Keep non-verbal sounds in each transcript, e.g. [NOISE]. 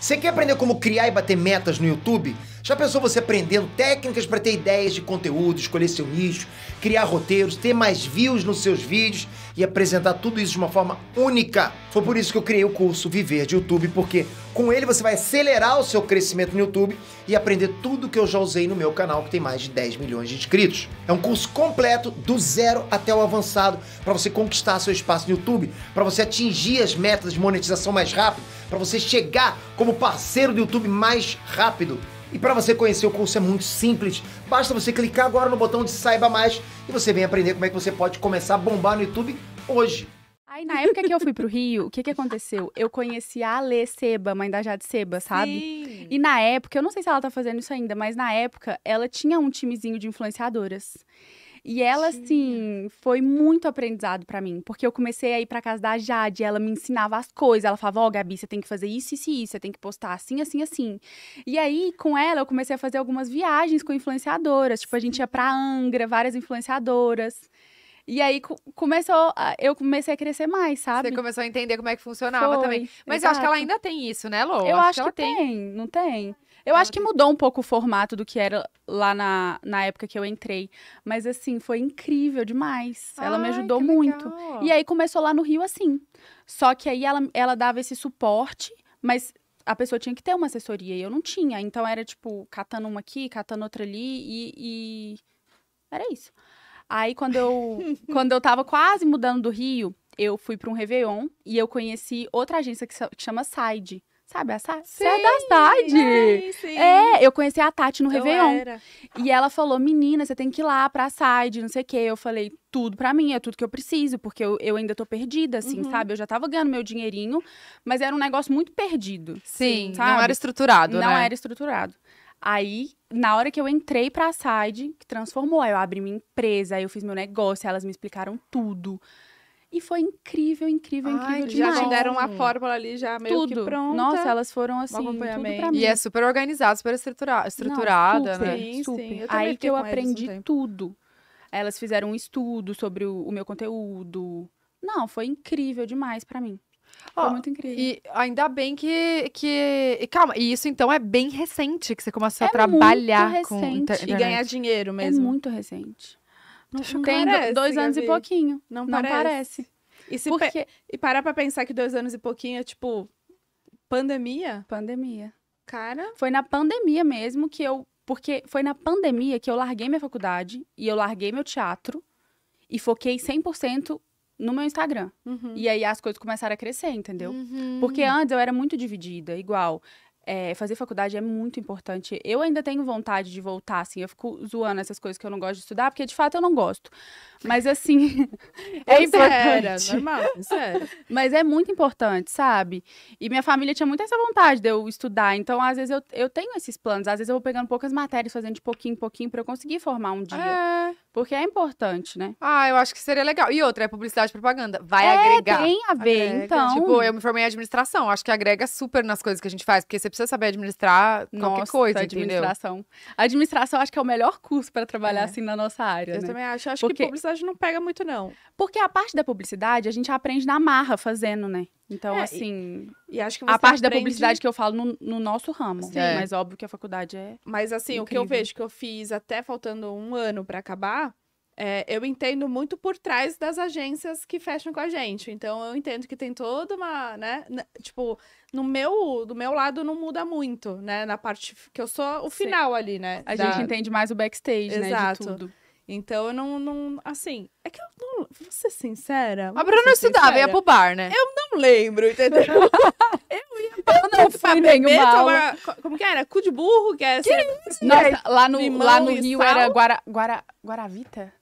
Você quer aprender como criar e bater metas no YouTube? Já pensou você aprendendo técnicas para ter ideias de conteúdo, escolher seu nicho, criar roteiros, ter mais views nos seus vídeos e apresentar tudo isso de uma forma única? Foi por isso que eu criei o curso Viver de YouTube, porque com ele você vai acelerar o seu crescimento no YouTube e aprender tudo que eu já usei no meu canal, que tem mais de 10 milhões de inscritos. É um curso completo, do zero até o avançado, para você conquistar seu espaço no YouTube, para você atingir as metas de monetização mais rápido, para você chegar como parceiro do YouTube mais rápido. E para você conhecer o curso é muito simples. Basta você clicar agora no botão de saiba mais e você vem aprender como é que você pode começar a bombar no YouTube hoje. Aí na época que eu fui pro Rio, o que que aconteceu? Eu conheci a Alê Seba, mãe da Jade Seba, sabe? Sim. E na época, eu não sei se ela tá fazendo isso ainda, mas na época ela tinha um timezinho de influenciadoras. E ela, Sim. assim, foi muito aprendizado para mim, porque eu comecei a ir pra casa da Jade, ela me ensinava as coisas. Ela falava: Ó, oh, Gabi, você tem que fazer isso, isso e isso, você tem que postar assim, assim, assim. E aí, com ela, eu comecei a fazer algumas viagens com influenciadoras. Tipo, a gente ia pra Angra, várias influenciadoras. E aí começou, eu comecei a crescer mais, sabe? Você começou a entender como é que funcionava Foi, também. Mas exato. eu acho que ela ainda tem isso, né, Lô? Eu acho, acho que, que tem, não tem? Eu acho que mudou um pouco o formato do que era lá na, na época que eu entrei. Mas assim, foi incrível demais. Ela Ai, me ajudou muito. E aí começou lá no Rio assim. Só que aí ela, ela dava esse suporte, mas a pessoa tinha que ter uma assessoria e eu não tinha. Então era tipo, catando uma aqui, catando outra ali e. e... Era isso. Aí quando eu, [LAUGHS] quando eu tava quase mudando do Rio, eu fui para um Réveillon e eu conheci outra agência que, que chama Side. Sabe, a Sá? Você é da SAD. É, eu conheci a Tati no eu Réveillon. Era. E ela falou: menina, você tem que ir lá pra SAD, não sei o quê. Eu falei, tudo pra mim, é tudo que eu preciso, porque eu, eu ainda tô perdida, assim, uhum. sabe? Eu já tava ganhando meu dinheirinho, mas era um negócio muito perdido. Sim, sabe? Assim, não era estruturado, Não né? era estruturado. Aí, na hora que eu entrei pra side que transformou, aí eu abri minha empresa, aí eu fiz meu negócio, elas me explicaram tudo. E foi incrível, incrível, Ai, incrível demais. Já te deram a fórmula ali já meio tudo. que pronta. Nossa, elas foram assim, tudo pra mim. E é super organizado, super estrutura estruturada, Não, super, né? Sim, super. Sim, Aí que eu aprendi um tudo. Elas fizeram um estudo sobre o, o meu conteúdo. Não, foi incrível demais para mim. Foi muito incrível. E ainda bem que, que. calma, e isso então é bem recente que você começou é a trabalhar com. Inter... E ganhar dinheiro é mesmo. É muito recente. Não, tem parece, dois Gabi. anos e pouquinho. Não, não parece. parece. E, se Porque... e parar pra pensar que dois anos e pouquinho é tipo. Pandemia? Pandemia. Cara. Foi na pandemia mesmo que eu. Porque foi na pandemia que eu larguei minha faculdade e eu larguei meu teatro e foquei 100% no meu Instagram. Uhum. E aí as coisas começaram a crescer, entendeu? Uhum. Porque antes eu era muito dividida, igual é, fazer faculdade é muito importante. Eu ainda tenho vontade de voltar, assim. Eu fico zoando essas coisas que eu não gosto de estudar, porque de fato eu não gosto. Mas assim. [LAUGHS] é importante. Era, normal, [LAUGHS] sincero. Mas é muito importante, sabe? E minha família tinha muito essa vontade de eu estudar. Então, às vezes, eu, eu tenho esses planos. Às vezes eu vou pegando poucas matérias, fazendo de pouquinho em pouquinho para eu conseguir formar um dia. É. Porque é importante, né? Ah, eu acho que seria legal. E outra, é publicidade e propaganda. Vai é, agregar. Tem a ver, agrega. então. Tipo, eu me formei em administração. Acho que agrega super nas coisas que a gente faz, porque você precisa saber administrar nossa, qualquer coisa. Administração. Entendeu? Administração acho que é o melhor curso para trabalhar é. assim na nossa área. Eu né? também acho. Acho porque... que publicidade não pega muito, não. Porque a parte da publicidade a gente aprende na marra fazendo, né? Então, é, assim. E, e acho que a parte aprende... da publicidade que eu falo no, no nosso ramo. Sim. É. Mas óbvio que a faculdade é. Mas assim, incrível. o que eu vejo que eu fiz até faltando um ano para acabar. É, eu entendo muito por trás das agências que fecham com a gente. Então, eu entendo que tem toda uma, né? Tipo, no meu, do meu lado não muda muito, né? Na parte que eu sou o final Sim. ali, né? A da... gente entende mais o backstage, Exato. né? De tudo. Então eu não, não. Assim, é que eu não. Vou ser sincera. A Bruna estudava, ia pro bar, né? Eu não lembro, entendeu? [LAUGHS] eu ia pra, eu não fui beber, bem Como que era? Cu de burro, que é. Que Nossa, lá no, lá no Rio sal? era Guara, Guara, Guaravita?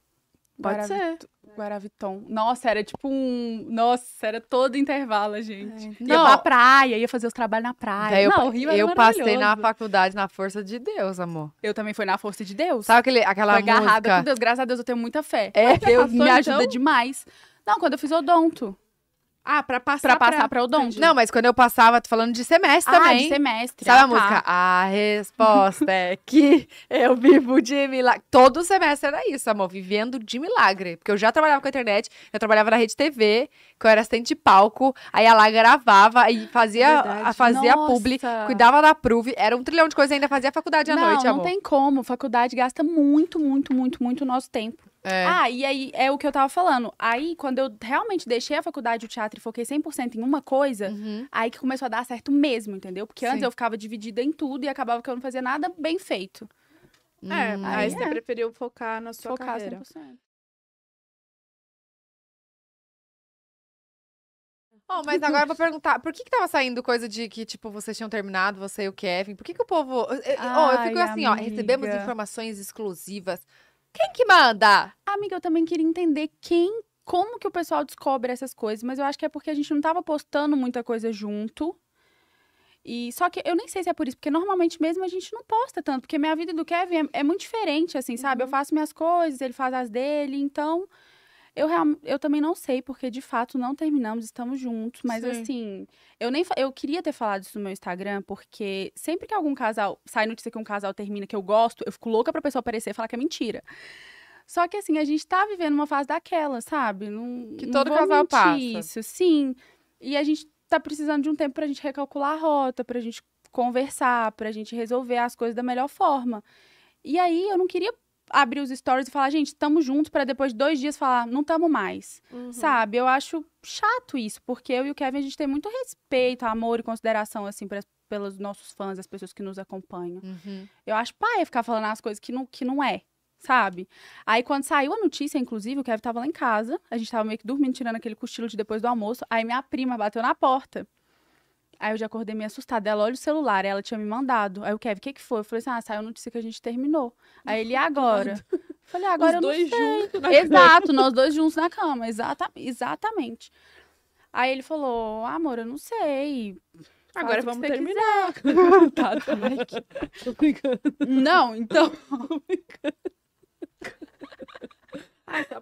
Pode Guaravita. ser. Guaraviton. Nossa, era tipo um. Nossa, era todo intervalo, gente. não. É, ia pra praia, ia fazer os trabalhos na praia. Daí eu, não, o Rio era Eu passei na faculdade na força de Deus, amor. Eu também fui na força de Deus. Sabe aquele, aquela Foi agarrada música? com Deus, graças a Deus eu tenho muita fé. É, Deus passou, me ajuda então? demais. Não, quando eu fiz odonto. Ah, pra passar pra... passar pra, pra odonto. Não, mas quando eu passava, tô falando de semestre ah, também. Ah, de semestre. Sabe ah, a tá. música? A resposta é [LAUGHS] que eu vivo de milagre. Todo semestre era isso, amor. Vivendo de milagre. Porque eu já trabalhava com a internet, eu trabalhava na rede TV que eu era assistente de palco, aí ela gravava e fazia, a, fazia Nossa. publi, cuidava da Prove, era um trilhão de coisas ainda fazia faculdade à não, noite, não amor. Não tem como, faculdade gasta muito, muito, muito, muito o nosso tempo. É. Ah, e aí é o que eu tava falando. Aí, quando eu realmente deixei a faculdade, de teatro e foquei 100% em uma coisa, uhum. aí que começou a dar certo mesmo, entendeu? Porque antes Sim. eu ficava dividida em tudo e acabava que eu não fazia nada bem feito. Hum, é, hum, aí, aí é. você é. preferiu focar na sua focar carreira. 100%. Oh, mas agora eu vou perguntar, por que que tava saindo coisa de que, tipo, vocês tinham terminado, você e o Kevin? Por que que o povo... Eu, oh, eu fico assim, amiga. ó, recebemos informações exclusivas. Quem que manda? Amiga, eu também queria entender quem, como que o pessoal descobre essas coisas, mas eu acho que é porque a gente não tava postando muita coisa junto. E só que eu nem sei se é por isso, porque normalmente mesmo a gente não posta tanto, porque minha vida do Kevin é, é muito diferente, assim, sabe? Uhum. Eu faço minhas coisas, ele faz as dele, então eu, eu também não sei, porque de fato não terminamos, estamos juntos, mas Sim. assim, eu nem eu queria ter falado isso no meu Instagram, porque sempre que algum casal sai notícia que um casal termina que eu gosto, eu fico louca pra pessoa aparecer e falar que é mentira. Só que assim, a gente tá vivendo uma fase daquela, sabe? Não, que todo não casal passa. Isso, sim. E a gente tá precisando de um tempo pra gente recalcular a rota, pra gente conversar, pra gente resolver as coisas da melhor forma. E aí eu não queria abrir os stories e falar, gente, estamos juntos, para depois de dois dias falar, não estamos mais. Uhum. Sabe? Eu acho chato isso, porque eu e o Kevin, a gente tem muito respeito, amor e consideração, assim, pra, pelos nossos fãs, as pessoas que nos acompanham. Uhum. Eu acho pai ficar falando as coisas que não, que não é. Sabe? Aí quando saiu a notícia, inclusive, o Kevin tava lá em casa, a gente tava meio que dormindo, tirando aquele cochilo de depois do almoço. Aí minha prima bateu na porta. Aí eu já acordei meio assustada. Ela olha o celular, ela tinha me mandado. Aí o Kevin, o que, que foi? Eu falei assim: ah, saiu a notícia que a gente terminou. Aí ele, [LAUGHS] agora? Eu falei, ah, agora Os eu dois não sei. juntos na Exato, cama. nós [LAUGHS] dois juntos na cama, exata, exatamente. Aí ele falou: amor, eu não sei. Faz agora vamos terminar. [LAUGHS] tá, tá, Não, então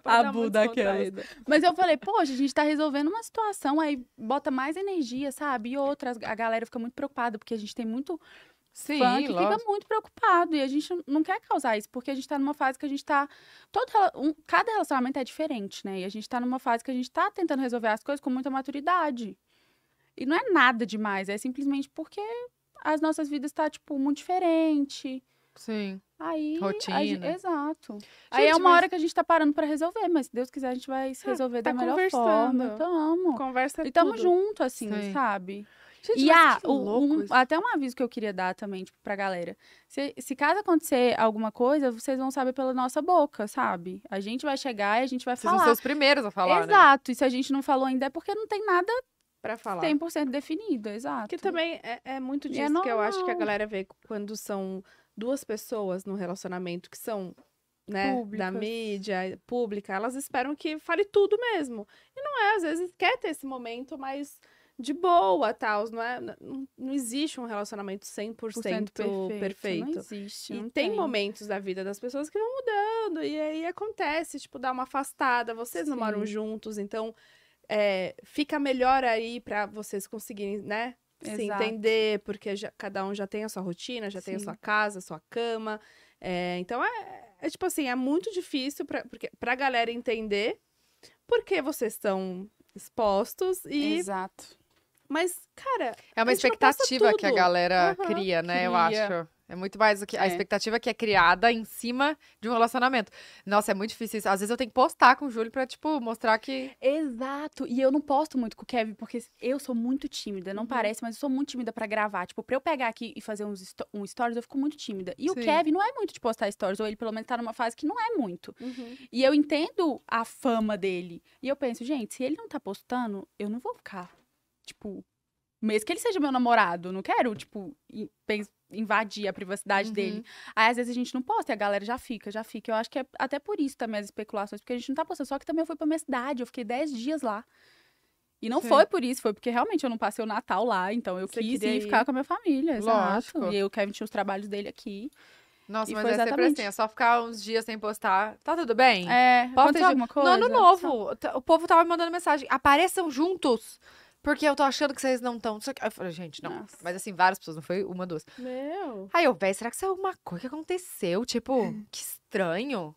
a Bu daquelas. Mas eu falei, poxa, a gente tá resolvendo uma situação, aí bota mais energia, sabe? E outras, a galera fica muito preocupada, porque a gente tem muito Sim, fã que lógico. fica muito preocupado. E a gente não quer causar isso, porque a gente tá numa fase que a gente tá. Todo, um, cada relacionamento é diferente, né? E a gente tá numa fase que a gente tá tentando resolver as coisas com muita maturidade. E não é nada demais, é simplesmente porque as nossas vidas tá, tipo, muito diferente. Sim. Aí, Rotina. exato. Gente, aí é uma mas... hora que a gente tá parando para resolver, mas se Deus quiser a gente vai se ah, resolver ah, tá da melhor forma. Tamo. Então, Conversa é E tamo tudo. junto, assim, Sim. sabe? Gente, e ah, um, até um aviso que eu queria dar também, tipo, pra galera. Se, se caso acontecer alguma coisa, vocês vão saber pela nossa boca, sabe? A gente vai chegar e a gente vai vocês falar. Vocês vão ser os primeiros a falar, né? Exato. Né? E se a gente não falou ainda é porque não tem nada para falar. 100% definido, exato. Que também é, é muito é disso é que eu acho que a galera vê quando são duas pessoas no relacionamento que são né, Públicas. da mídia pública, elas esperam que fale tudo mesmo. E não é, às vezes quer ter esse momento mais de boa, tal, não é, não, não existe um relacionamento 100% perfeito, perfeito. Não existe. Não e tem, tem, momentos da vida das pessoas que vão mudando e aí acontece, tipo, dá uma afastada, vocês Sim. não moram juntos, então é, fica melhor aí para vocês conseguirem, né, se entender, porque já, cada um já tem a sua rotina, já Sim. tem a sua casa, a sua cama. É, então é, é, tipo assim, é muito difícil pra, porque, pra galera entender porque vocês estão expostos e. Exato. Mas, cara. É uma expectativa que a galera uhum, cria, né? Cria. Eu acho. É muito mais que a é. expectativa que é criada em cima de um relacionamento. Nossa, é muito difícil isso. Às vezes eu tenho que postar com o Júlio pra, tipo, mostrar que. Exato. E eu não posto muito com o Kevin, porque eu sou muito tímida. Não uhum. parece, mas eu sou muito tímida pra gravar. Tipo, pra eu pegar aqui e fazer uns um stories, eu fico muito tímida. E Sim. o Kevin não é muito de postar stories, ou ele pelo menos tá numa fase que não é muito. Uhum. E eu entendo a fama dele. E eu penso, gente, se ele não tá postando, eu não vou ficar. Tipo, mesmo que ele seja meu namorado, não quero, tipo, invadir a privacidade uhum. dele. Aí às vezes a gente não posta e a galera já fica, já fica. Eu acho que é até por isso também as especulações, porque a gente não tá postando. Só que também eu fui pra minha cidade, eu fiquei 10 dias lá. E não Sim. foi por isso, foi porque realmente eu não passei o Natal lá, então eu Você quis ir ficar com a minha família, Lógico. exato. E o Kevin tinha os trabalhos dele aqui. Nossa, mas é exatamente... sempre assim, é só ficar uns dias sem postar. Tá tudo bem? É, Pode ser alguma coisa? No ano novo, só... Tá, o povo tava me mandando mensagem, apareçam juntos. Porque eu tô achando que vocês não estão. Eu falei, gente, não. Nossa. Mas assim, várias pessoas, não foi uma, duas. Meu. Aí eu, véi, será que isso é alguma coisa que aconteceu? Tipo, é. que estranho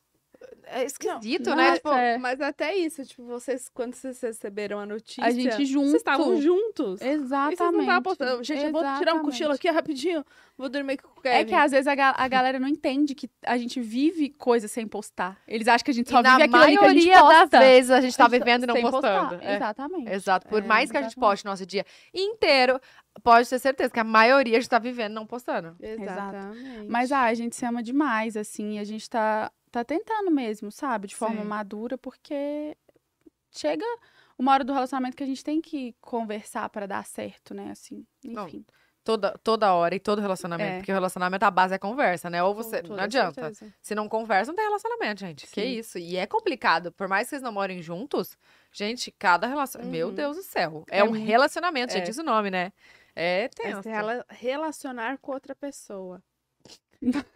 é esquisito, não, né? Mas, é, tipo, é. mas até isso, tipo, vocês, quando vocês receberam a notícia. A gente junto. Vocês estavam juntos. Exatamente. vocês não estavam postando. Gente, Exatamente. eu vou tirar um cochilo aqui rapidinho, vou dormir com o Kevin. É que às vezes a, a galera não entende que a gente vive coisas sem postar. Eles acham que a gente só e vive aquilo que a maioria das vezes a gente tá vivendo e não postando. É. Exatamente. Exato. Por é, mais que exatamente. a gente poste nosso dia inteiro, pode ter certeza que a maioria a gente tá vivendo não postando. Exatamente. Exato. Mas ah, a gente se ama demais, assim, a gente tá tá tentando mesmo, sabe? De forma Sim. madura, porque chega uma hora do relacionamento que a gente tem que conversar para dar certo, né? Assim, enfim. toda, toda hora e todo relacionamento, é. porque o relacionamento, a base é conversa, né? Ou você. não adianta. Certeza. Se não conversa, não tem relacionamento, gente. Sim. Que isso. E é complicado. Por mais que vocês não morem juntos, gente, cada relacionamento. Uhum. Meu Deus do céu. É, é um relacionamento, já é. diz o nome, né? É tenso. É se relacionar com outra pessoa. [LAUGHS]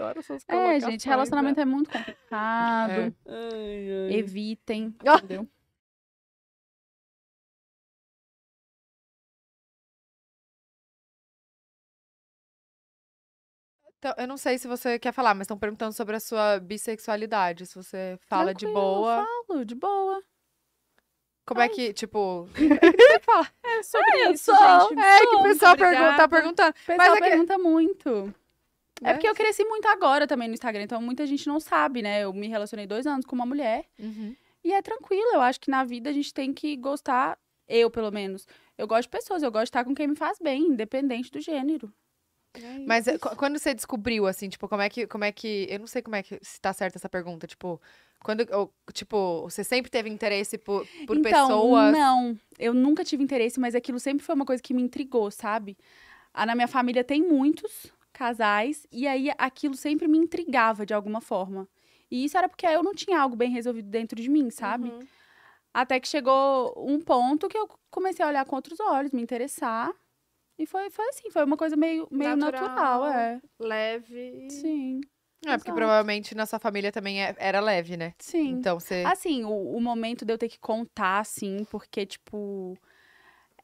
adoro essas É, gente, né? relacionamento né? é muito complicado. É. Ai, ai. Evitem, [LAUGHS] entendeu? Então, eu não sei se você quer falar, mas estão perguntando sobre a sua bissexualidade. Se você fala Tranquilo, de boa. Eu falo, de boa. Como é Ai. é que, tipo. É [LAUGHS] [LAUGHS] que fala? É sobre é, isso, sou, gente. É, sou que o pessoal pergunta, tá perguntando. O pessoal mas é pergunta que... muito. É, porque eu né? cresci muito agora também no Instagram, então muita gente não sabe, né? Eu me relacionei dois anos com uma mulher. Uhum. E é tranquilo, eu acho que na vida a gente tem que gostar, eu pelo menos. Eu gosto de pessoas, eu gosto de estar com quem me faz bem, independente do gênero. É Mas eh, quando você descobriu, assim, tipo, como é que. Como é que. Eu não sei como é que se tá certa essa pergunta, tipo. Quando, ou, tipo, você sempre teve interesse por, por então, pessoas? Não, eu nunca tive interesse, mas aquilo sempre foi uma coisa que me intrigou, sabe? Ah, na minha família tem muitos, casais, e aí aquilo sempre me intrigava de alguma forma. E isso era porque eu não tinha algo bem resolvido dentro de mim, sabe? Uhum. Até que chegou um ponto que eu comecei a olhar com outros olhos, me interessar. E foi, foi assim, foi uma coisa meio, meio natural, natural é. Leve. Sim. É, porque provavelmente na sua família também é, era leve, né? Sim. Então você. Assim, o, o, momento de eu ter que contar, assim, porque, tipo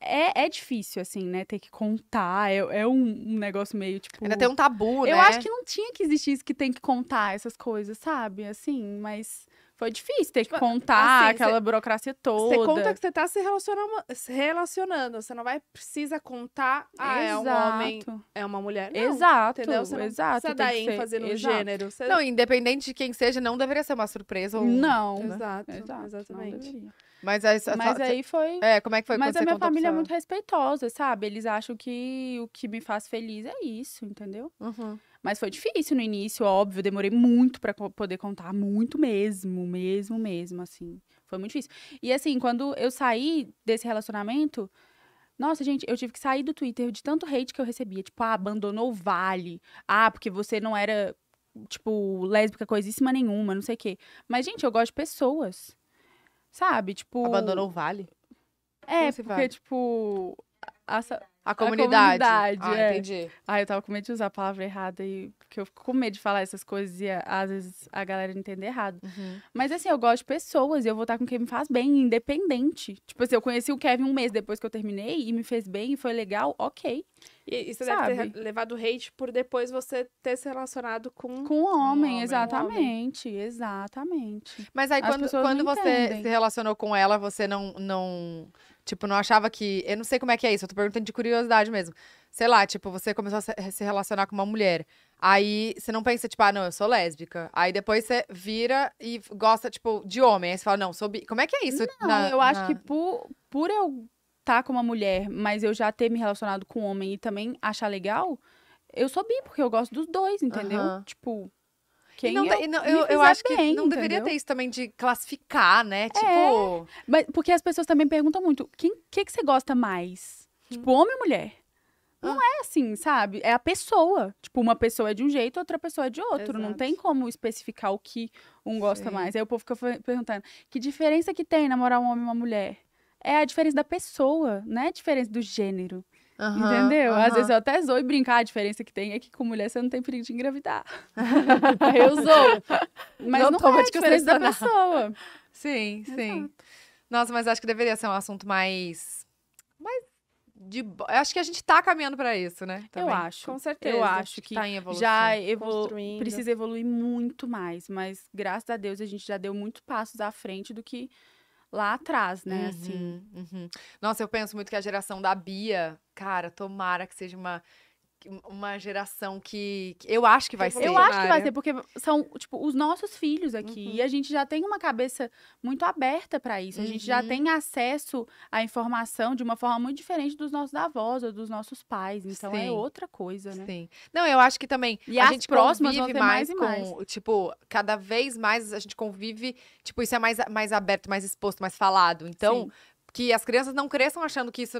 é, é difícil, assim, né? Ter que contar. É, é um, um, negócio meio tipo. Ainda tem um tabu, né? Eu acho que não tinha que existir isso que tem que contar essas coisas, sabe? Assim, mas. Foi difícil ter que tipo, contar assim, aquela cê, burocracia toda. Você conta que você tá se relacionando, se relacionando. Você não vai precisa contar, ah, exato. é um homem, é uma mulher. Não, exato, entendeu? Você não exato, precisa dar ênfase no exato. gênero. Não, independente de quem seja, não deveria ser uma surpresa. Ou... Não. Né? Exato, exato exatamente. Mas, aí, Mas aí foi. É, como é que foi Mas a minha família é muito respeitosa, sabe? Eles acham que o que me faz feliz é isso, entendeu? Uhum. Mas foi difícil no início, óbvio. Demorei muito para poder contar, muito mesmo, mesmo, mesmo, assim. Foi muito difícil. E assim, quando eu saí desse relacionamento, nossa, gente, eu tive que sair do Twitter de tanto hate que eu recebia. Tipo, ah, abandonou o Vale. Ah, porque você não era, tipo, lésbica coisíssima nenhuma, não sei o quê. Mas, gente, eu gosto de pessoas. Sabe? Tipo. Abandonou o vale? É, porque, vale? tipo. A, a comunidade. A comunidade ah, é. entendi. Ah, eu tava com medo de usar a palavra errada e porque eu fico com medo de falar essas coisas e às vezes a galera entende errado. Uhum. Mas assim, eu gosto de pessoas e eu vou estar com quem me faz bem, independente. Tipo assim, eu conheci o Kevin um mês depois que eu terminei e me fez bem e foi legal, ok. E, e você Sabe? deve ter levado hate por depois você ter se relacionado com. Com um homem, homem exatamente. Um homem. Exatamente. Mas aí, As quando, quando você entendem. se relacionou com ela, você não. não Tipo, não achava que. Eu não sei como é que é isso, eu tô perguntando de curiosidade mesmo. Sei lá, tipo, você começou a se relacionar com uma mulher. Aí você não pensa, tipo, ah, não, eu sou lésbica. Aí depois você vira e gosta, tipo, de homem. Aí você fala, não, sou bi. Como é que é isso? Não, na, eu acho na... que por, por eu estar tá com uma mulher, mas eu já ter me relacionado com um homem e também achar legal, eu sou bi, porque eu gosto dos dois, entendeu? Tipo, quem é tá, e não, eu, e não, eu, eu acho bem, que não entendeu? deveria ter isso também de classificar, né? É, tipo. É, mas porque as pessoas também perguntam muito: quem que, que você gosta mais? Hum. Tipo, homem ou mulher? Ah. Não é assim, sabe? É a pessoa. Tipo, uma pessoa é de um jeito, outra pessoa é de outro. Exato. Não tem como especificar o que um gosta Sim. mais. Aí o povo fica perguntando: que diferença que tem namorar um homem e uma mulher? É a diferença da pessoa, não é a diferença do gênero. Uhum, Entendeu? Uhum. Às vezes eu até e brincar, a diferença que tem é que com mulher você não tem perigo de engravidar. [LAUGHS] eu zoo. Mas não, não toma é a diferença da pessoa. Sim, Exato. sim. Nossa, mas acho que deveria ser um assunto mais. Mais de. Acho que a gente tá caminhando para isso, né? Também. Eu acho. Com certeza. Eu acho que, que tá em evolução. já evolu... precisa evoluir muito mais, mas graças a Deus a gente já deu muito passos à frente do que lá atrás, né? Assim. Uhum, assim. Uhum. Nossa, eu penso muito que a geração da Bia, cara, tomara que seja uma uma geração que, que, eu acho que vai ser. Eu acho que vai ser, porque são, tipo, os nossos filhos aqui. Uhum. E a gente já tem uma cabeça muito aberta para isso. Uhum. A gente já uhum. tem acesso à informação de uma forma muito diferente dos nossos avós ou dos nossos pais. Então é Sim. é outra coisa, né? Sim. Não, eu acho que também e a gente próximas convive mais, mais, e mais com, tipo, cada vez mais a gente convive, tipo, isso é mais mais aberto, mais exposto, mais falado. Então, Sim que as crianças não cresçam achando que isso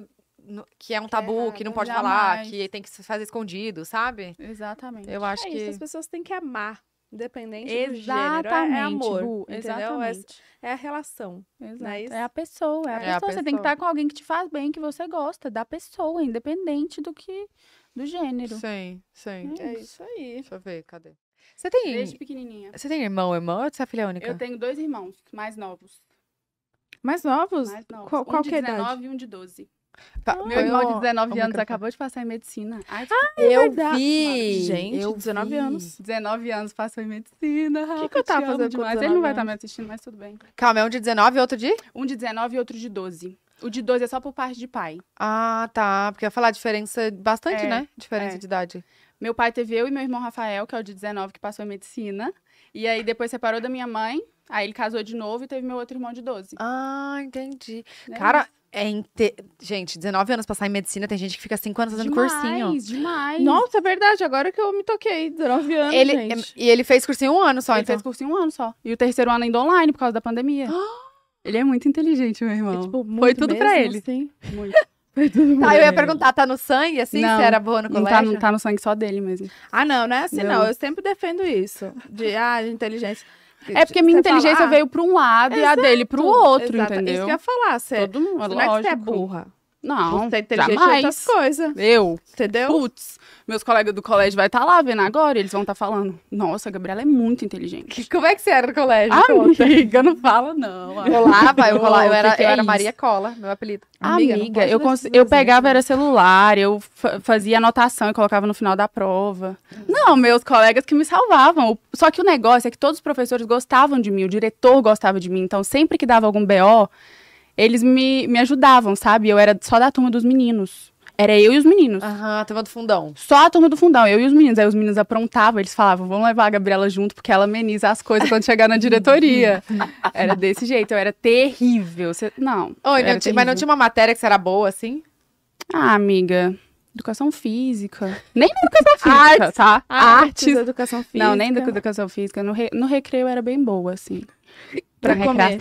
que é um tabu, é, que não pode jamais. falar, que tem que se fazer escondido, sabe? Exatamente. Eu acho é que. Isso, as pessoas têm que amar. Independente Exatamente, do gênero, é, é amor, Bu, é exatamente. É, é, a relação, né? é a pessoa, é a é pessoa. A você tem que estar com alguém que te faz bem, que você gosta, da pessoa, independente do que, do gênero. Sim, sim. É, é isso aí. Deixa eu ver, cadê? Você tem... Desde pequenininha. Você tem irmão, irmã ou você é filha única? Eu tenho dois irmãos, mais novos. Mais novos? Mais novos. Qual, um qual de 19 é e um de 12. Meu irmão de 19 anos acabou de passar em medicina. Ai, ah, é eu verdade. vi. Gente, eu 19 vi. anos. 19 anos passou em medicina. O que, que eu tava fazendo demais? Ele não vai estar tá me assistindo, mas tudo bem. Calma, é um de 19 e outro de? Um de 19 e outro de 12. O de 12 é só por parte de pai. Ah, tá. Porque ia falar diferença é bastante, é, né? Diferença é. de idade. Meu pai teve eu e meu irmão Rafael, que é o de 19, que passou em medicina. E aí depois separou da minha mãe. Aí ele casou de novo e teve meu outro irmão de 12. Ah, entendi. Né? Cara, é inte... Gente, 19 anos passar em medicina, tem gente que fica 5 anos fazendo demais, cursinho. demais. Nossa, é verdade. Agora que eu me toquei, 19 anos, ele, é gente. E ele fez cursinho um ano só, Ele então. fez cursinho um ano só. E o terceiro ano ainda online, por causa da pandemia. [GASPS] ele é muito inteligente, meu irmão. É, tipo, Foi tudo mesmo, pra ele. Sim, muito. Foi tudo tá, eu ia perguntar, tá no sangue, assim, não, se era boa no colégio? Não tá, não tá no sangue só dele mesmo. Ah, não, não é assim, não. não. Eu sempre defendo isso, de ah, de inteligência. É porque minha inteligência fala, ah, veio para um lado exato, e a dele para o outro, exato. entendeu? Isso que eu ia falar, sério. Todo mundo, não é que você é burra. Não, você é jamais. coisas. Eu. Entendeu? Putz, meus colegas do colégio vai estar tá lá vendo agora e eles vão estar tá falando, nossa, a Gabriela é muito inteligente. Como é que você era no colégio? Amiga, não fala não. Rolava, [LAUGHS] eu rolava. eu era, eu é era Maria Cola, meu apelido. Amiga, Amiga eu, cons... eu pegava, era celular, eu fazia anotação e colocava no final da prova. Não, meus colegas que me salvavam. Só que o negócio é que todos os professores gostavam de mim, o diretor gostava de mim, então sempre que dava algum BO eles me, me ajudavam, sabe? Eu era só da turma dos meninos. Era eu e os meninos. Aham, a turma do fundão. Só a turma do fundão, eu e os meninos. Aí os meninos aprontavam, eles falavam, vamos levar a Gabriela junto, porque ela ameniza as coisas quando chegar na diretoria. [LAUGHS] era desse jeito, eu era terrível. Você... Não. Oi, não terrível. Mas não tinha uma matéria que você era boa, assim? Ah, amiga. Educação física. Nem educação física, Artes, tá? Artes. Educação física. Não, nem educação física. No, re... no recreio era bem boa, assim. pra, recreio.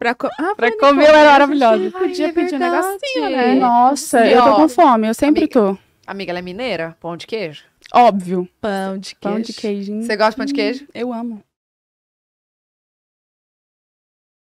Pra, co... ah, pra comer ela era maravilhosa. Podia é pedir verdade. um assim, negocinho, né? né? Nossa, e, assim, eu tô com fome, eu sempre amiga, tô. Amiga, ela é mineira? Pão de queijo? Óbvio. Pão de queijo. Pão de queijo. Você gosta de pão de queijo? Hum, eu amo.